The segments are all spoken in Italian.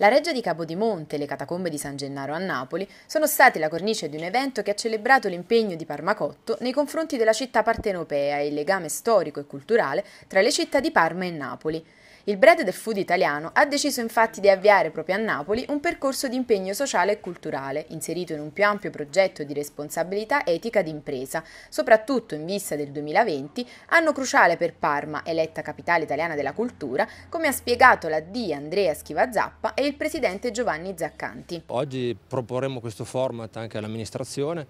La Reggia di Capodimonte e le catacombe di San Gennaro a Napoli sono stati la cornice di un evento che ha celebrato l'impegno di Parmacotto nei confronti della città partenopea e il legame storico e culturale tra le città di Parma e Napoli. Il brete del food italiano ha deciso infatti di avviare proprio a Napoli un percorso di impegno sociale e culturale, inserito in un più ampio progetto di responsabilità etica d'impresa, soprattutto in vista del 2020, anno cruciale per Parma, eletta capitale italiana della cultura, come ha spiegato la D. Andrea Schivazzappa e il presidente Giovanni Zaccanti. Oggi proporremo questo format anche all'amministrazione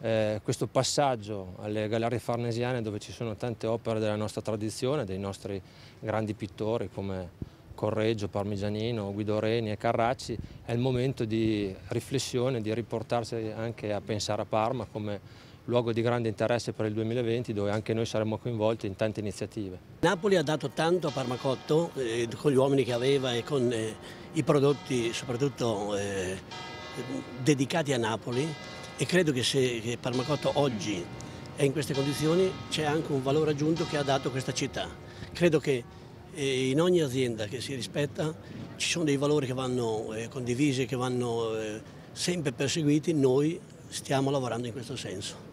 eh, questo passaggio alle gallerie farnesiane dove ci sono tante opere della nostra tradizione, dei nostri grandi pittori come Correggio, Parmigianino, Guido Reni e Carracci, è il momento di riflessione, di riportarsi anche a pensare a Parma come luogo di grande interesse per il 2020 dove anche noi saremo coinvolti in tante iniziative. Napoli ha dato tanto a Parmacotto eh, con gli uomini che aveva e con eh, i prodotti soprattutto eh, dedicati a Napoli e credo che se che Parmacotto oggi è in queste condizioni c'è anche un valore aggiunto che ha dato questa città. Credo che eh, in ogni azienda che si rispetta ci sono dei valori che vanno eh, condivisi, che vanno eh, sempre perseguiti, noi stiamo lavorando in questo senso.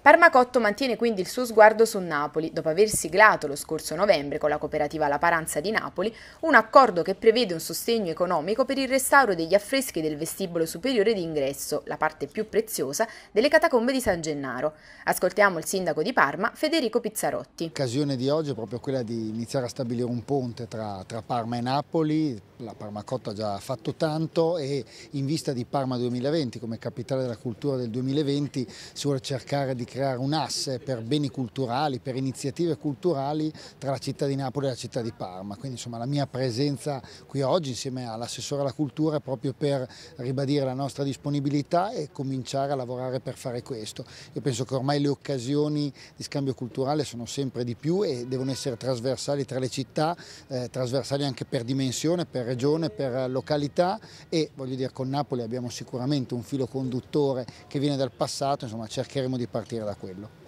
Parmacotto mantiene quindi il suo sguardo su Napoli, dopo aver siglato lo scorso novembre con la cooperativa La Paranza di Napoli un accordo che prevede un sostegno economico per il restauro degli affreschi del vestibolo superiore d'ingresso, la parte più preziosa, delle catacombe di San Gennaro. Ascoltiamo il sindaco di Parma, Federico Pizzarotti. L'occasione di oggi è proprio quella di iniziare a stabilire un ponte tra, tra Parma e Napoli, la Parmacotto ha già fatto tanto e in vista di Parma 2020 come capitale della cultura del 2020 si vuole cercare di creare un asse per beni culturali, per iniziative culturali tra la città di Napoli e la città di Parma. Quindi insomma la mia presenza qui oggi insieme all'assessore alla cultura è proprio per ribadire la nostra disponibilità e cominciare a lavorare per fare questo. Io penso che ormai le occasioni di scambio culturale sono sempre di più e devono essere trasversali tra le città, eh, trasversali anche per dimensione, per regione, per località e voglio dire con Napoli abbiamo sicuramente un filo conduttore che viene dal passato, insomma cercheremo di partire partire da quello.